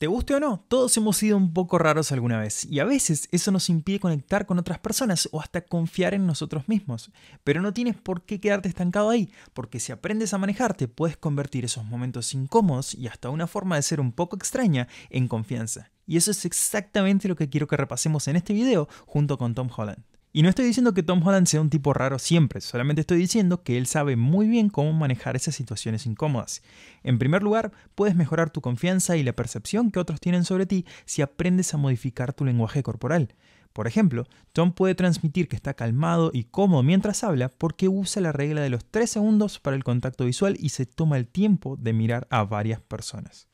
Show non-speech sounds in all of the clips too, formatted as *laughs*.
Te guste o no, todos hemos sido un poco raros alguna vez y a veces eso nos impide conectar con otras personas o hasta confiar en nosotros mismos. Pero no tienes por qué quedarte estancado ahí, porque si aprendes a manejarte puedes convertir esos momentos incómodos y hasta una forma de ser un poco extraña en confianza. Y eso es exactamente lo que quiero que repasemos en este video junto con Tom Holland. Y no estoy diciendo que Tom Holland sea un tipo raro siempre, solamente estoy diciendo que él sabe muy bien cómo manejar esas situaciones incómodas. En primer lugar, puedes mejorar tu confianza y la percepción que otros tienen sobre ti si aprendes a modificar tu lenguaje corporal. Por ejemplo, Tom puede transmitir que está calmado y cómodo mientras habla porque usa la regla de los 3 segundos para el contacto visual y se toma el tiempo de mirar a varias personas.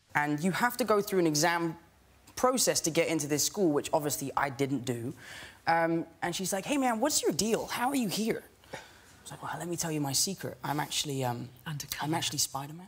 process to get into this school, which obviously I didn't do. Um, and she's like, hey, man, what's your deal? How are you here? I was like, well, let me tell you my secret. I'm actually, um, I'm actually Spider-Man.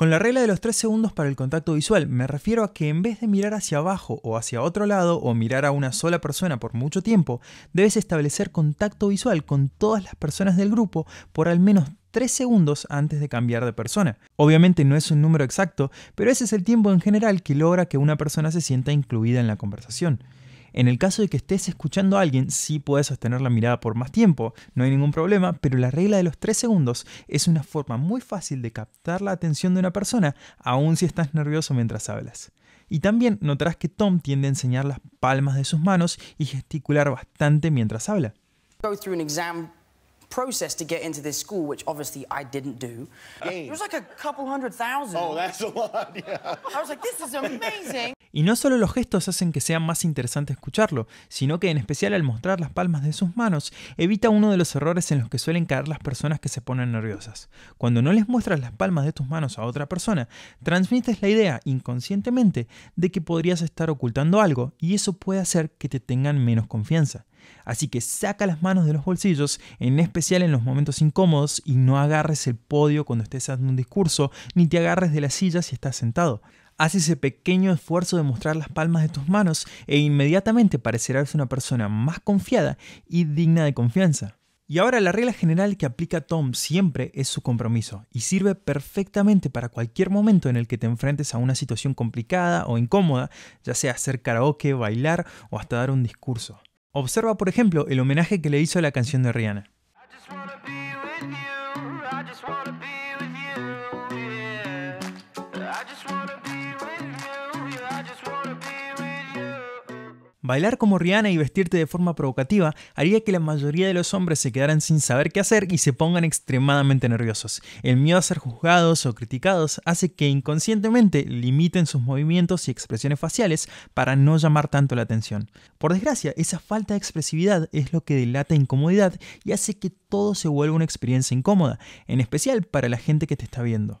Con la regla de los 3 segundos para el contacto visual, me refiero a que en vez de mirar hacia abajo o hacia otro lado o mirar a una sola persona por mucho tiempo, debes establecer contacto visual con todas las personas del grupo por al menos 3 segundos antes de cambiar de persona. Obviamente no es un número exacto, pero ese es el tiempo en general que logra que una persona se sienta incluida en la conversación. En el caso de que estés escuchando a alguien, sí puedes sostener la mirada por más tiempo, no hay ningún problema, pero la regla de los 3 segundos es una forma muy fácil de captar la atención de una persona, aun si estás nervioso mientras hablas. Y también notarás que Tom tiende a enseñar las palmas de sus manos y gesticular bastante mientras habla process to get into this school, which obviously I didn't do. like a couple hundred Oh, that's a lot, *laughs* I was like, this *laughs* Y no solo los gestos hacen que sea más interesante escucharlo, sino que en especial al mostrar las palmas de sus manos, evita uno de los errores en los que suelen caer las personas que se ponen nerviosas. Cuando no les muestras las palmas de tus manos a otra persona, transmites la idea inconscientemente de que podrías estar ocultando algo y eso puede hacer que te tengan menos confianza. Así que saca las manos de los bolsillos, en especial en los momentos incómodos, y no agarres el podio cuando estés dando un discurso, ni te agarres de la silla si estás sentado. Haz ese pequeño esfuerzo de mostrar las palmas de tus manos e inmediatamente parecerás una persona más confiada y digna de confianza. Y ahora la regla general que aplica Tom siempre es su compromiso y sirve perfectamente para cualquier momento en el que te enfrentes a una situación complicada o incómoda, ya sea hacer karaoke, bailar o hasta dar un discurso. Observa, por ejemplo, el homenaje que le hizo la canción de Rihanna. Bailar como Rihanna y vestirte de forma provocativa haría que la mayoría de los hombres se quedaran sin saber qué hacer y se pongan extremadamente nerviosos. El miedo a ser juzgados o criticados hace que inconscientemente limiten sus movimientos y expresiones faciales para no llamar tanto la atención. Por desgracia, esa falta de expresividad es lo que delata incomodidad y hace que todo se vuelva una experiencia incómoda, en especial para la gente que te está viendo.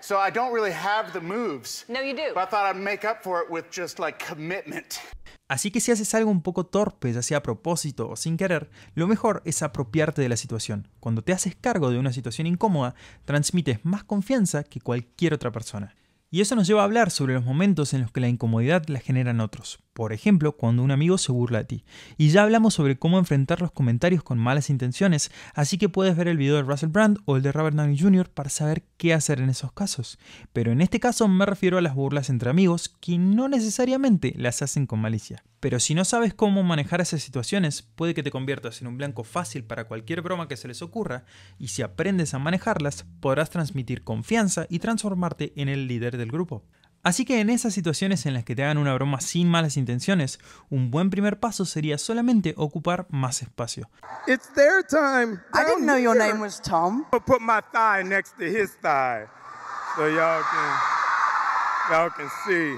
So I don't really have the moves. No, you do. I thought I'd make up for it with just like commitment. Así que si haces algo un poco torpe, ya sea a propósito o sin querer, lo mejor es apropiarte de la situación. Cuando te haces cargo de una situación incómoda, transmites más confianza que cualquier otra persona. Y eso nos lleva a hablar sobre los momentos en los que la incomodidad la generan otros por ejemplo, cuando un amigo se burla de ti. Y ya hablamos sobre cómo enfrentar los comentarios con malas intenciones, así que puedes ver el video de Russell Brand o el de Robert Downey Jr. para saber qué hacer en esos casos. Pero en este caso me refiero a las burlas entre amigos que no necesariamente las hacen con malicia. Pero si no sabes cómo manejar esas situaciones, puede que te conviertas en un blanco fácil para cualquier broma que se les ocurra, y si aprendes a manejarlas, podrás transmitir confianza y transformarte en el líder del grupo. Así que en esas situaciones en las que te hagan una broma sin malas intenciones, un buen primer paso sería solamente ocupar más espacio. I didn't know your name was Tom. so y'all can see.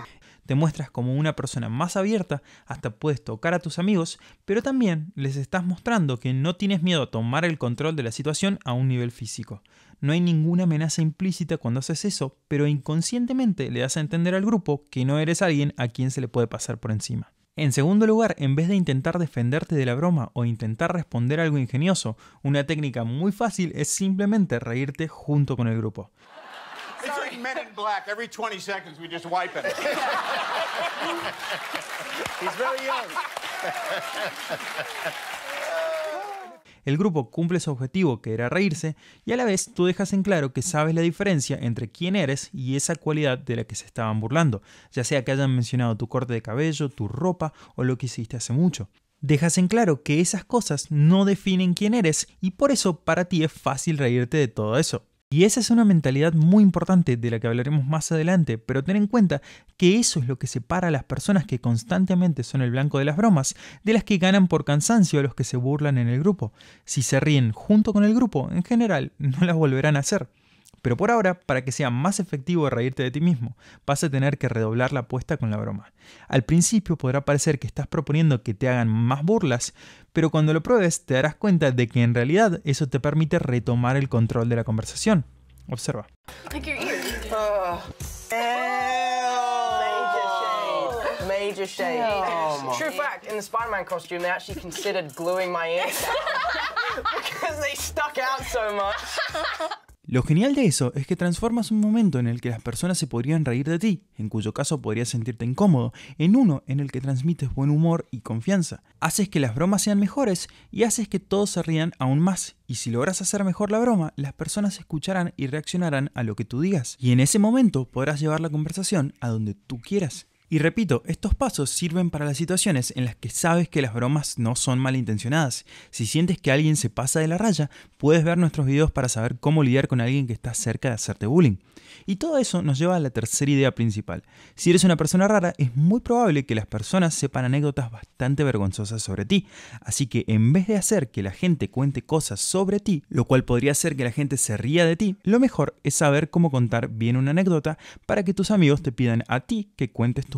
Te muestras como una persona más abierta, hasta puedes tocar a tus amigos, pero también les estás mostrando que no tienes miedo a tomar el control de la situación a un nivel físico. No hay ninguna amenaza implícita cuando haces eso, pero inconscientemente le das a entender al grupo que no eres alguien a quien se le puede pasar por encima. En segundo lugar, en vez de intentar defenderte de la broma o intentar responder algo ingenioso, una técnica muy fácil es simplemente reírte junto con el grupo. Every 20 seconds, we wipe *laughs* El grupo cumple su objetivo, que era reírse, y a la vez tú dejas en claro que sabes la diferencia entre quién eres y esa cualidad de la que se estaban burlando, ya sea que hayan mencionado tu corte de cabello, tu ropa o lo que hiciste hace mucho. Dejas en claro que esas cosas no definen quién eres y por eso para ti es fácil reírte de todo eso. Y esa es una mentalidad muy importante de la que hablaremos más adelante, pero ten en cuenta que eso es lo que separa a las personas que constantemente son el blanco de las bromas de las que ganan por cansancio a los que se burlan en el grupo. Si se ríen junto con el grupo, en general *laughs* no las volverán a hacer. Pero por ahora, para que sea más efectivo reírte de ti mismo, vas a tener que redoblar la apuesta con la broma. Al principio podrá parecer que estás proponiendo que te hagan más burlas, pero cuando lo pruebes te darás cuenta de que en realidad eso te permite retomar el control de la conversación. Observa. Lo genial de eso es que transformas un momento en el que las personas se podrían reír de ti, en cuyo caso podrías sentirte incómodo, en uno en el que transmites buen humor y confianza. Haces que las bromas sean mejores y haces que todos se rían aún más. Y si logras hacer mejor la broma, las personas escucharán y reaccionarán a lo que tú digas. Y en ese momento podrás llevar la conversación a donde tú quieras. Y repito, estos pasos sirven para las situaciones en las que sabes que las bromas no son malintencionadas. Si sientes que alguien se pasa de la raya, puedes ver nuestros videos para saber cómo lidiar con alguien que está cerca de hacerte bullying. Y todo eso nos lleva a la tercera idea principal. Si eres una persona rara, es muy probable que las personas sepan anécdotas bastante vergonzosas sobre ti. Así que en vez de hacer que la gente cuente cosas sobre ti, lo cual podría hacer que la gente se ría de ti, lo mejor es saber cómo contar bien una anécdota para que tus amigos te pidan a ti que cuentes tu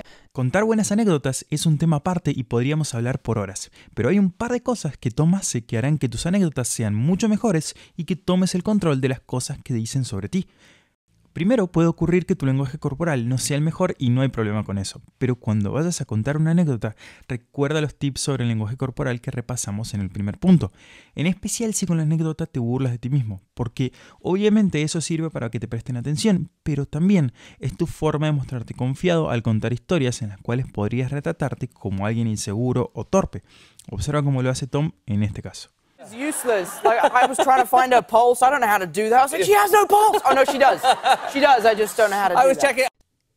Contar buenas anécdotas es un tema aparte y podríamos hablar por horas, pero hay un par de cosas que tomase que harán que tus anécdotas sean mucho mejores y que tomes el control de las cosas que dicen sobre ti. Primero, puede ocurrir que tu lenguaje corporal no sea el mejor y no hay problema con eso, pero cuando vayas a contar una anécdota, recuerda los tips sobre el lenguaje corporal que repasamos en el primer punto, en especial si con la anécdota te burlas de ti mismo, porque obviamente eso sirve para que te presten atención, pero también es tu forma de mostrarte confiado al contar historias en las cuales podrías retratarte como alguien inseguro o torpe. Observa cómo lo hace Tom en este caso. It's useless. Like, I was trying to find her pulse. I don't know how to do that. I was like, she has no pulse. Oh, no, she does. She does. I just don't know how to I do was that. Checking.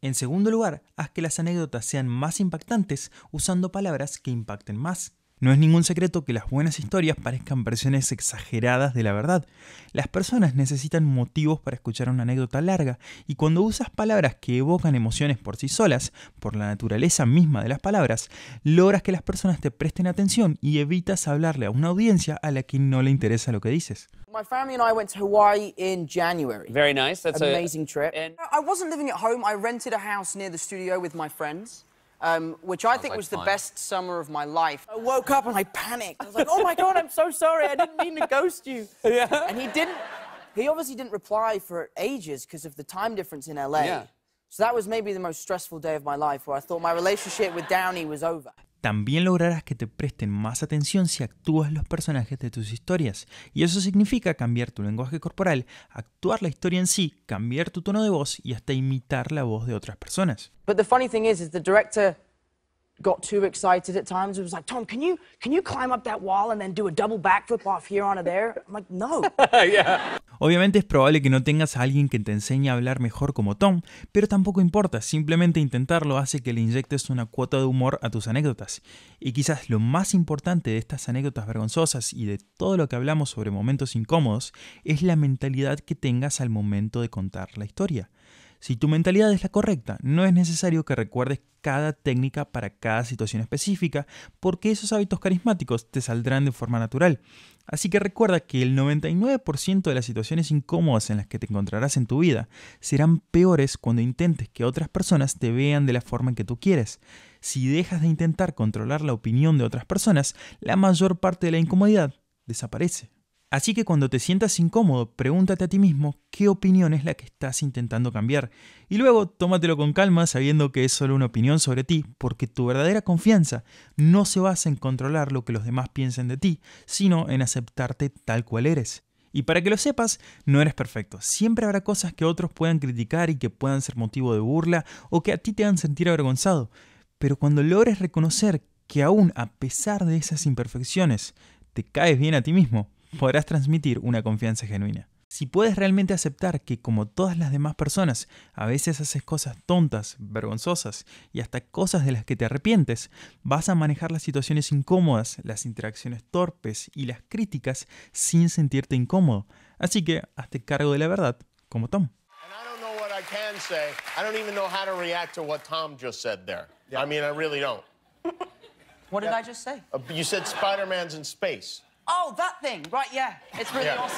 En segundo lugar, haz que las anécdotas sean más impactantes usando palabras que impacten más. No es ningún secreto que las buenas historias parezcan versiones exageradas de la verdad. Las personas necesitan motivos para escuchar una anécdota larga, y cuando usas palabras que evocan emociones por sí solas, por la naturaleza misma de las palabras, logras que las personas te presten atención y evitas hablarle a una audiencia a la que no le interesa lo que dices. My family and I went to Hawaii in January. Very nice. That's amazing trip. I wasn't living at home. I rented a house near the studio with my friends. um, which I Sounds think like was the best summer of my life. I woke up and I panicked. I was like, oh my God, I'm so sorry. I didn't mean to ghost you. *laughs* Yeah. And he didn't, he obviously didn't reply for ages because of the time difference in LA. Yeah. So that was maybe the most stressful day of my life where I thought my relationship with Downey was over. También lograrás que te presten más atención si actúas los personajes de tus historias, y eso significa cambiar tu lenguaje corporal, actuar la historia en sí, cambiar tu tono de voz y hasta imitar la voz de otras personas. But the funny thing is, director Obviamente es probable que no tengas a alguien que te enseñe a hablar mejor como Tom, pero tampoco importa, simplemente intentarlo hace que le inyectes una cuota de humor a tus anécdotas. Y quizás lo más importante de estas anécdotas vergonzosas y de todo lo que hablamos sobre momentos incómodos es la mentalidad que tengas al momento de contar la historia. Si tu mentalidad es la correcta, no es necesario que recuerdes cada técnica para cada situación específica, porque esos hábitos carismáticos te saldrán de forma natural. Así que recuerda que el 99% de las situaciones incómodas en las que te encontrarás en tu vida serán peores cuando intentes que otras personas te vean de la forma en que tú quieres. Si dejas de intentar controlar la opinión de otras personas, la mayor parte de la incomodidad desaparece. Así que cuando te sientas incómodo, pregúntate a ti mismo qué opinión es la que estás intentando cambiar. Y luego tómatelo con calma sabiendo que es solo una opinión sobre ti, porque tu verdadera confianza no se basa en controlar lo que los demás piensen de ti, sino en aceptarte tal cual eres. Y para que lo sepas, no eres perfecto. Siempre habrá cosas que otros puedan criticar y que puedan ser motivo de burla o que a ti te hagan sentir avergonzado. Pero cuando logres reconocer que aún a pesar de esas imperfecciones, te caes bien a ti mismo, podrás transmitir una confianza genuina. Si puedes realmente aceptar que como todas las demás personas, a veces haces cosas tontas, vergonzosas y hasta cosas de las que te arrepientes, vas a manejar las situaciones incómodas, las interacciones torpes y las críticas sin sentirte incómodo. Así que hazte cargo de la verdad, como Tom. What did I just say? Uh, you said Spider-Man's in space. Oh, that thing. Right, yeah. It's really *laughs*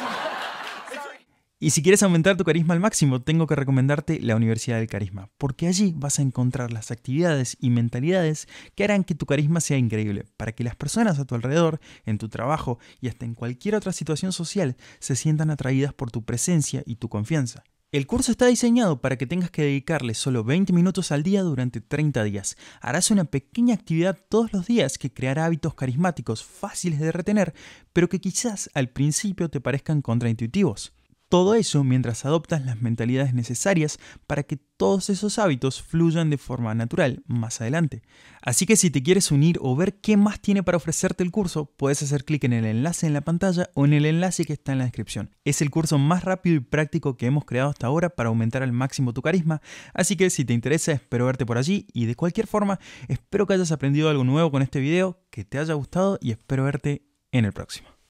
Y si quieres aumentar tu carisma al máximo, tengo que recomendarte la Universidad del Carisma, porque allí vas a encontrar las actividades y mentalidades que harán que tu carisma sea increíble, para que las personas a tu alrededor, en tu trabajo y hasta en cualquier otra situación social se sientan atraídas por tu presencia y tu confianza. El curso está diseñado para que tengas que dedicarle solo 20 minutos al día durante 30 días. Harás una pequeña actividad todos los días que creará hábitos carismáticos fáciles de retener, pero que quizás al principio te parezcan contraintuitivos. Todo eso mientras adoptas las mentalidades necesarias para que todos esos hábitos fluyan de forma natural más adelante. Así que si te quieres unir o ver qué más tiene para ofrecerte el curso, puedes hacer clic en el enlace en la pantalla o en el enlace que está en la descripción. Es el curso más rápido y práctico que hemos creado hasta ahora para aumentar al máximo tu carisma, así que si te interesa espero verte por allí y de cualquier forma espero que hayas aprendido algo nuevo con este video, que te haya gustado y espero verte en el próximo.